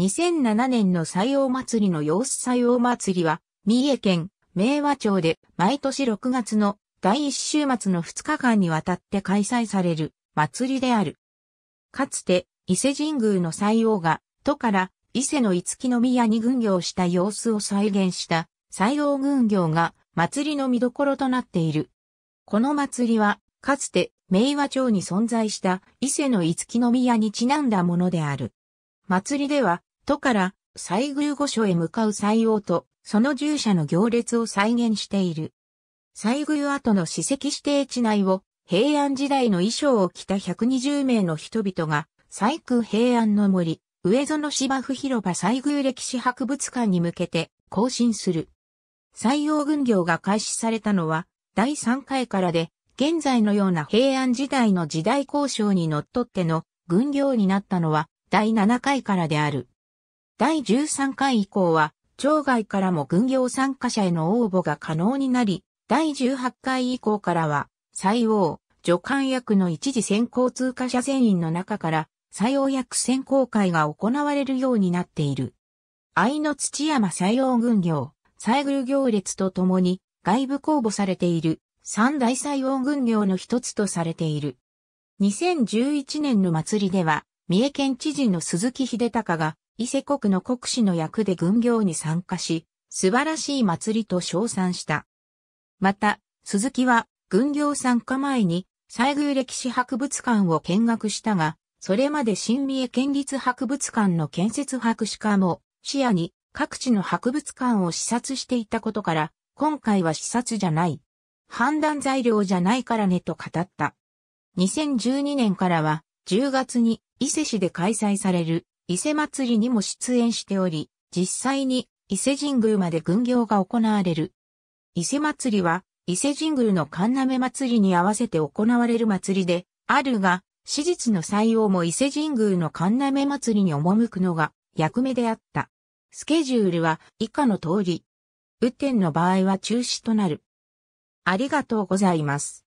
2007年の採用祭りの様子採用祭りは、三重県明和町で毎年6月の第1週末の2日間にわたって開催される祭りである。かつて伊勢神宮の採用が都から伊勢の五木宮に軍業した様子を再現した西用軍業が祭りの見どころとなっている。この祭りはかつて明和町に存在した伊勢の五木宮にちなんだものである。祭りでは都から西宮御所へ向かう西王と、その従者の行列を再現している。西宮跡の史跡指定地内を、平安時代の衣装を着た120名の人々が、西宮平安の森、上園芝生広場西宮歴史博物館に向けて、行進する。採用軍業が開始されたのは、第3回からで、現在のような平安時代の時代交渉にのっとっての軍業になったのは、第7回からである。第13回以降は、町外からも軍業参加者への応募が可能になり、第18回以降からは、採用、助監役の一時選考通過者全員の中から、採用役選考会が行われるようになっている。愛の土山採用軍業、採遇行列とともに、外部公募されている、三大採用軍業の一つとされている。2011年の祭りでは、三重県知事の鈴木秀隆が、伊勢国の国士の役で軍業に参加し、素晴らしい祭りと称賛した。また、鈴木は、軍業参加前に、西宮歴史博物館を見学したが、それまで新三重県立博物館の建設博士課も、視野に各地の博物館を視察していたことから、今回は視察じゃない。判断材料じゃないからねと語った。2012年からは、10月に伊勢市で開催される伊勢祭りにも出演しており、実際に伊勢神宮まで軍行が行われる。伊勢祭りは伊勢神宮の神舐祭りに合わせて行われる祭りであるが、史実の採用も伊勢神宮の神舐祭りに赴くのが役目であった。スケジュールは以下の通り。雨天の場合は中止となる。ありがとうございます。